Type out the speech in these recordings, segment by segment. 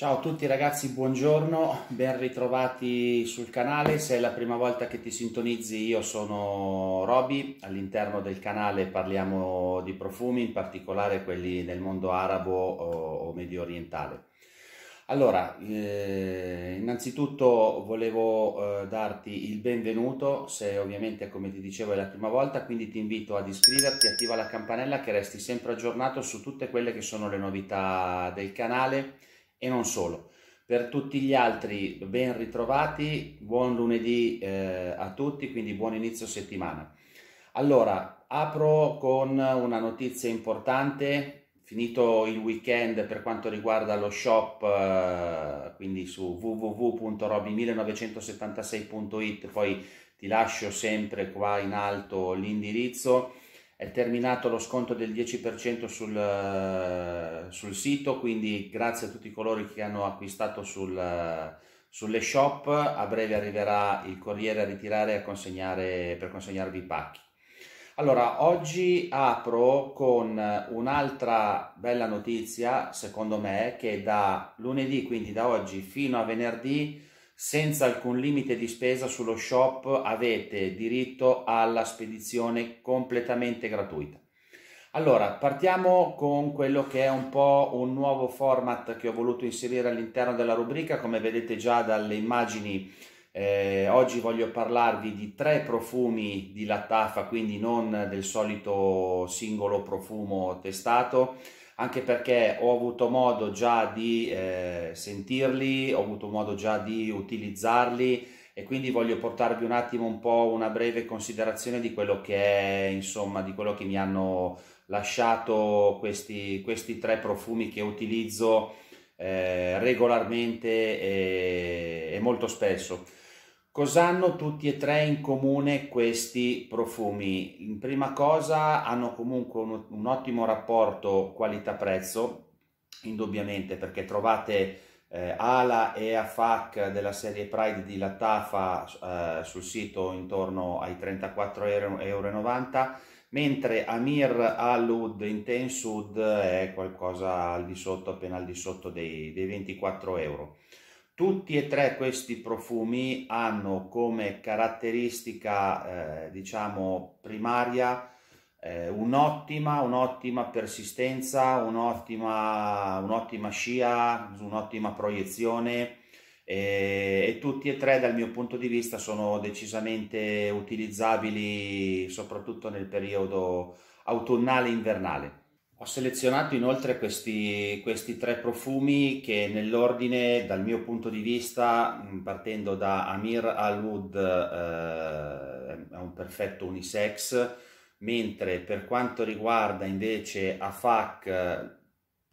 Ciao a tutti ragazzi, buongiorno, ben ritrovati sul canale. Se è la prima volta che ti sintonizzi, io sono Roby. All'interno del canale parliamo di profumi, in particolare quelli del mondo arabo eh, o, medio orientale. Allora, eh, innanzitutto volevo eh, darti il benvenuto, se ovviamente come ti dicevo è la prima volta, quindi ti invito ad iscriverti, attiva la campanella che resti sempre aggiornato su tutte quelle che sono le novità del canale e non solo. Per tutti gli altri ben ritrovati, buon lunedì eh, a tutti, quindi buon inizio settimana. Allora, apro con una notizia importante, finito il weekend per quanto riguarda lo shop, eh, quindi su www.roby1976.it, poi ti lascio sempre qua in alto l'indirizzo è terminato lo sconto del 10% sul, eh, sul, sito, quindi grazie a tutti coloro che hanno acquistato sul, eh, sulle shop, a breve arriverà il corriere a ritirare e a consegnare, per consegnarvi i pacchi. Allora, oggi apro con un'altra bella notizia, secondo me, che da lunedì, quindi da oggi fino a venerdì, senza alcun limite di spesa sullo shop avete diritto alla spedizione completamente gratuita. Allora, partiamo con quello che è un po' un nuovo format che ho voluto inserire all'interno della rubrica, come vedete già dalle immagini eh, oggi voglio parlarvi di tre profumi di Lattafa, quindi non del solito singolo profumo testato, anche perché ho avuto modo già di eh, sentirli, ho avuto modo già di utilizzarli e quindi voglio portarvi un attimo un po' una breve considerazione di quello che è, insomma, di quello che mi hanno lasciato questi, questi tre profumi che utilizzo eh, regolarmente e, e molto spesso hanno tutti e tre in comune questi profumi? In prima cosa hanno comunque un, un ottimo rapporto qualità-prezzo, indubbiamente perché trovate eh, Ala e Afak della serie Pride di Latafa eh, sul sito intorno ai 34,90 euro, mentre Amir Alud Intensud è qualcosa al di sotto, appena al di sotto dei, dei 24 euro. Tutti e tre questi profumi hanno come caratteristica, eh, diciamo, primaria eh, un'ottima, un'ottima persistenza, un'ottima, un'ottima scia, un'ottima proiezione eh, e tutti e tre dal mio punto di vista sono decisamente utilizzabili soprattutto nel periodo autunnale-invernale. Ho selezionato inoltre questi, questi, tre profumi che nell'ordine, dal mio punto di vista, mm, partendo da Amir Alwood, eh, è un perfetto unisex, mentre per quanto riguarda invece Afak,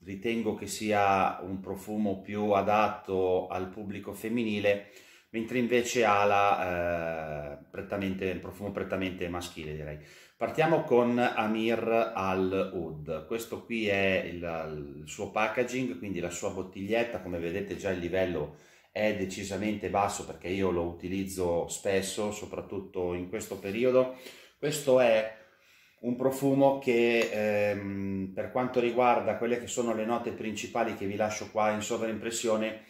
ritengo che sia un profumo più adatto al pubblico femminile mentre invece ala la, eh, profumo prettamente maschile direi. Partiamo con Amir Al Oud, questo qui è il, il suo packaging, quindi la sua bottiglietta, come vedete già il livello è decisamente basso perché io lo utilizzo spesso, soprattutto in questo periodo. Questo è un profumo che ehm, per quanto riguarda quelle che sono le note principali che vi lascio qua in sovraimpressione,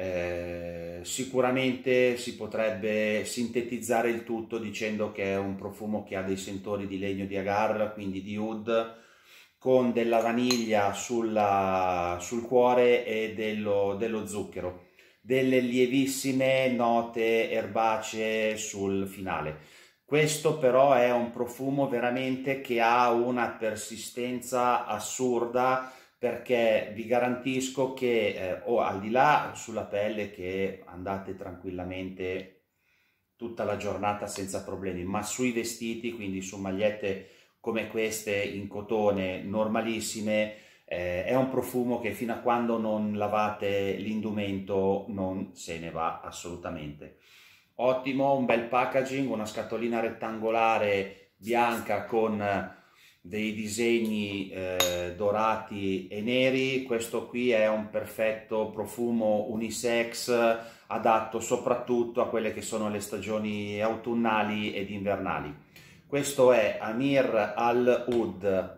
eh, sicuramente si potrebbe sintetizzare il tutto dicendo che è un profumo che ha dei sentori di legno di agar, quindi di oud, con della vaniglia sulla, sul cuore e dello, dello zucchero, delle lievissime note erbacee sul finale. Questo però è un profumo veramente che ha una persistenza assurda perché vi garantisco che eh, o oh, al di là sulla pelle che andate tranquillamente tutta la giornata senza problemi, ma sui vestiti, quindi su magliette come queste in cotone normalissime, eh, è un profumo che fino a quando non lavate l'indumento non se ne va assolutamente. Ottimo, un bel packaging, una scatolina rettangolare bianca con dei disegni eh, dorati e neri, questo qui è un perfetto profumo unisex adatto soprattutto a quelle che sono le stagioni autunnali ed invernali. Questo è Amir Al Oud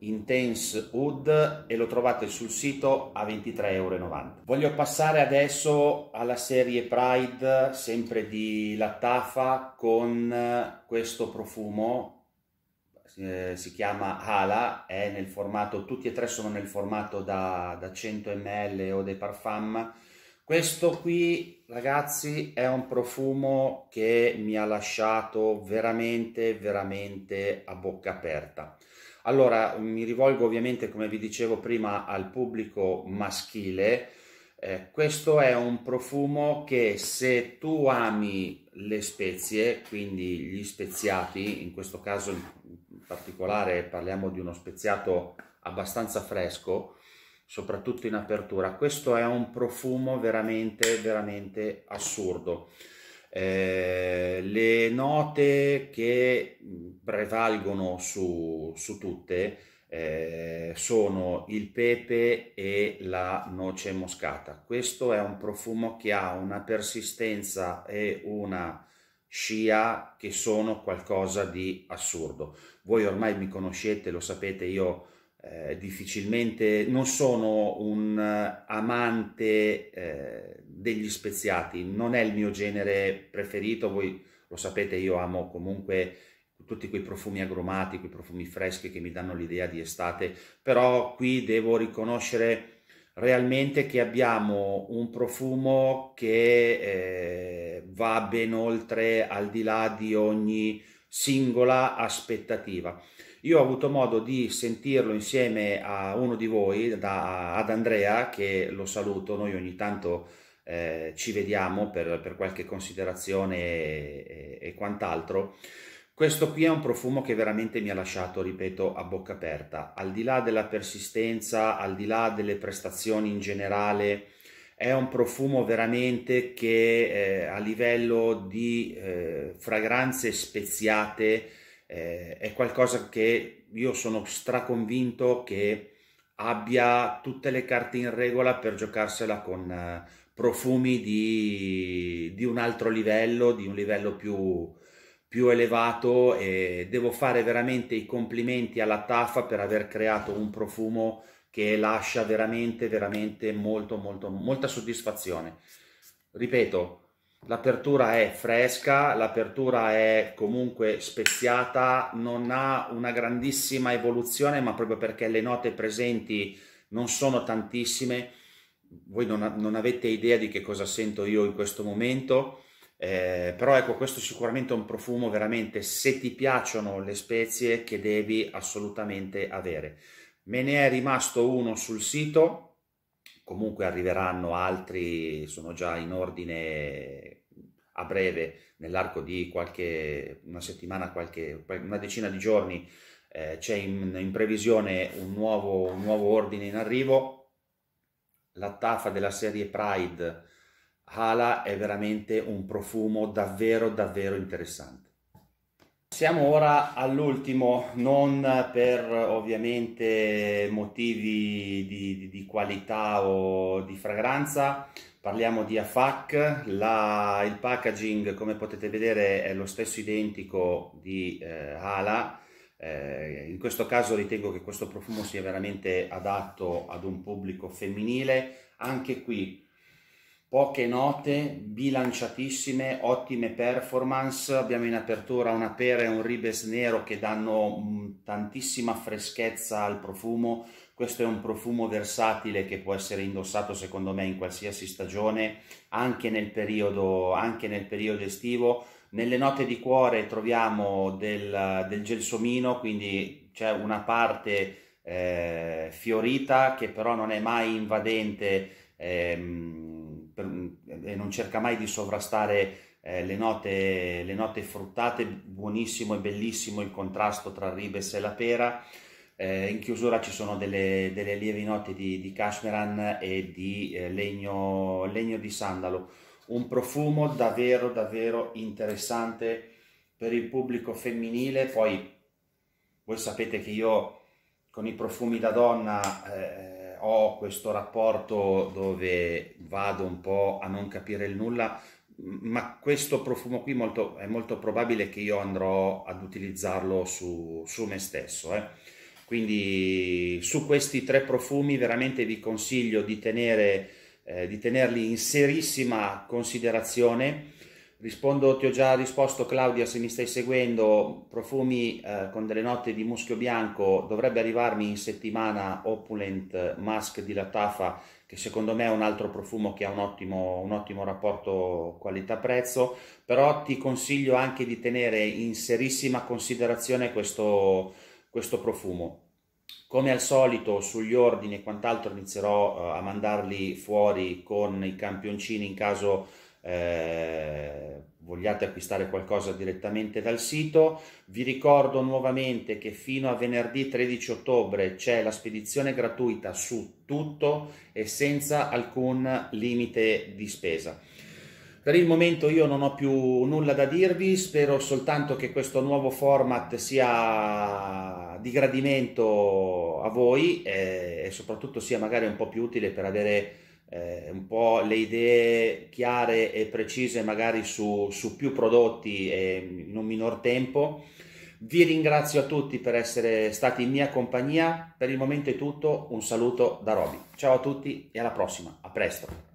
Intense Hood e lo trovate sul sito a 23,90 euro. Voglio passare adesso alla serie Pride, sempre di Lattafa, con questo profumo eh, si chiama Ala, è nel formato, tutti e tre sono nel formato da, da 100 ml o dei parfum. Questo qui, ragazzi, è un profumo che mi ha lasciato veramente, veramente a bocca aperta. Allora, mi rivolgo ovviamente, come vi dicevo prima, al pubblico maschile, eh, questo è un profumo che se tu ami le spezie, quindi gli speziati, in questo caso in particolare parliamo di uno speziato abbastanza fresco, soprattutto in apertura, questo è un profumo veramente, veramente assurdo. Eh, le note che prevalgono su, su tutte eh, sono il pepe e la noce moscata. Questo è un profumo che ha una persistenza e una scia che sono qualcosa di assurdo. Voi ormai mi conoscete, lo sapete, io eh, difficilmente non sono un amante eh, degli speziati, non è il mio genere preferito, voi lo sapete, io amo comunque tutti quei profumi agrumati, quei profumi freschi che mi danno l'idea di estate, però qui devo riconoscere realmente che abbiamo un profumo che eh, va ben oltre, al di là di ogni singola aspettativa. Io ho avuto modo di sentirlo insieme a uno di voi, da, ad Andrea, che lo saluto, noi ogni tanto eh, ci vediamo per, per, qualche considerazione e, e quant'altro. Questo qui è un profumo che veramente mi ha lasciato, ripeto, a bocca aperta. Al di là della persistenza, al di là delle prestazioni in generale, è un profumo veramente che eh, a livello di eh, fragranze speziate eh, è qualcosa che io sono straconvinto che abbia tutte le carte in regola per giocarsela con eh, profumi di, di un altro livello, di un livello più, più elevato e devo fare veramente i complimenti alla Taffa per aver creato un profumo che lascia veramente veramente molto molto molta soddisfazione. Ripeto, l'apertura è fresca, l'apertura è comunque speziata, non ha una grandissima evoluzione, ma proprio perché le note presenti non sono tantissime, voi non, non avete idea di che cosa sento io in questo momento eh, però ecco, questo sicuramente è un profumo veramente, se ti piacciono le spezie, che devi assolutamente avere. Me ne è rimasto uno sul sito, comunque arriveranno altri, sono già in ordine a breve, nell'arco di qualche, una settimana, qualche, una decina di giorni, eh, c'è in, in, previsione un nuovo, un nuovo ordine in arrivo. La taffa della serie Pride Hala è veramente un profumo davvero davvero interessante. Siamo ora all'ultimo, non per ovviamente motivi di, di, qualità o di fragranza, parliamo di AFAC, La, il packaging come potete vedere è lo stesso identico di eh, Hala, eh, in questo caso ritengo che questo profumo sia veramente adatto ad un pubblico femminile, anche qui poche note, bilanciatissime, ottime performance. Abbiamo in apertura una pera e un ribes nero che danno mm, tantissima freschezza al profumo. Questo è un profumo versatile che può essere indossato secondo me in qualsiasi stagione, anche nel periodo, anche nel periodo estivo. Nelle note di cuore troviamo del, del gelsomino, quindi c'è una parte eh, fiorita che però non è mai invadente. Ehm, e non cerca mai di sovrastare eh, le, note, le, note, fruttate, buonissimo e bellissimo il contrasto tra ribes e la pera. Eh, in chiusura ci sono delle, delle lievi note di, di cashmeran e di eh, legno, legno di sandalo. Un profumo davvero, davvero interessante per il pubblico femminile. Poi voi sapete che io con i profumi da donna eh, ho questo rapporto dove vado un po' a non capire il nulla, ma questo profumo qui molto, è molto probabile che io andrò ad utilizzarlo su, su me stesso. Eh. Quindi su questi tre profumi veramente vi consiglio di, tenere, eh, di tenerli in serissima considerazione Rispondo, ti ho già risposto Claudia se mi stai seguendo, profumi eh, con delle note di muschio bianco, dovrebbe arrivarmi in settimana Opulent Mask di Latafa che secondo me è un altro profumo che ha un ottimo, un ottimo rapporto qualità-prezzo, però ti consiglio anche di tenere in serissima considerazione questo, questo profumo. Come al solito sugli ordini e quant'altro inizierò eh, a mandarli fuori con i campioncini in caso eh, vogliate acquistare qualcosa direttamente dal sito. Vi ricordo nuovamente che fino a venerdì 13 ottobre c'è la spedizione gratuita su tutto e senza alcun limite di spesa. Per il momento io non ho più nulla da dirvi, spero soltanto che questo nuovo format sia di gradimento a voi eh, e soprattutto sia magari un po' più utile per avere eh, un po' le idee chiare e precise magari su, su più prodotti e in un minor tempo. Vi ringrazio a tutti per essere stati in mia compagnia, per il momento è tutto, un saluto da Roby. Ciao a tutti e alla prossima, a presto!